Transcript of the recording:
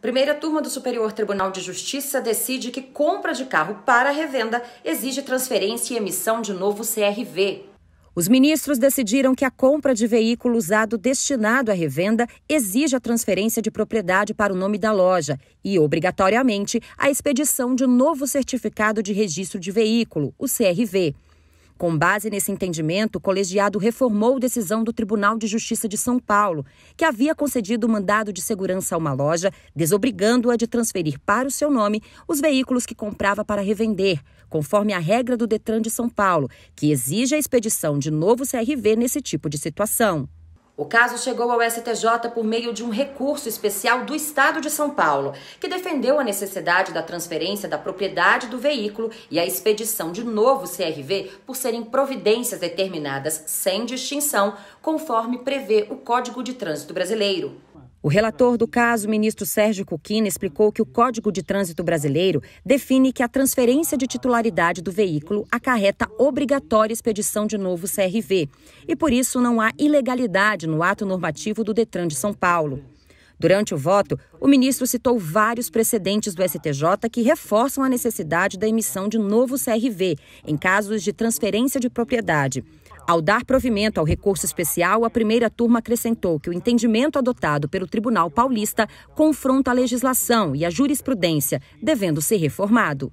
Primeira turma do Superior Tribunal de Justiça decide que compra de carro para revenda exige transferência e emissão de novo CRV. Os ministros decidiram que a compra de veículo usado destinado à revenda exige a transferência de propriedade para o nome da loja e, obrigatoriamente, a expedição de novo certificado de registro de veículo, o CRV. Com base nesse entendimento, o colegiado reformou decisão do Tribunal de Justiça de São Paulo, que havia concedido o mandado de segurança a uma loja, desobrigando-a de transferir para o seu nome os veículos que comprava para revender, conforme a regra do Detran de São Paulo, que exige a expedição de novo CRV nesse tipo de situação. O caso chegou ao STJ por meio de um recurso especial do Estado de São Paulo, que defendeu a necessidade da transferência da propriedade do veículo e a expedição de novo CRV por serem providências determinadas sem distinção, conforme prevê o Código de Trânsito Brasileiro. O relator do caso, ministro Sérgio Cuquina, explicou que o Código de Trânsito Brasileiro define que a transferência de titularidade do veículo acarreta obrigatória expedição de novo CRV e, por isso, não há ilegalidade no ato normativo do Detran de São Paulo. Durante o voto, o ministro citou vários precedentes do STJ que reforçam a necessidade da emissão de novo CRV em casos de transferência de propriedade. Ao dar provimento ao recurso especial, a primeira turma acrescentou que o entendimento adotado pelo Tribunal Paulista confronta a legislação e a jurisprudência, devendo ser reformado.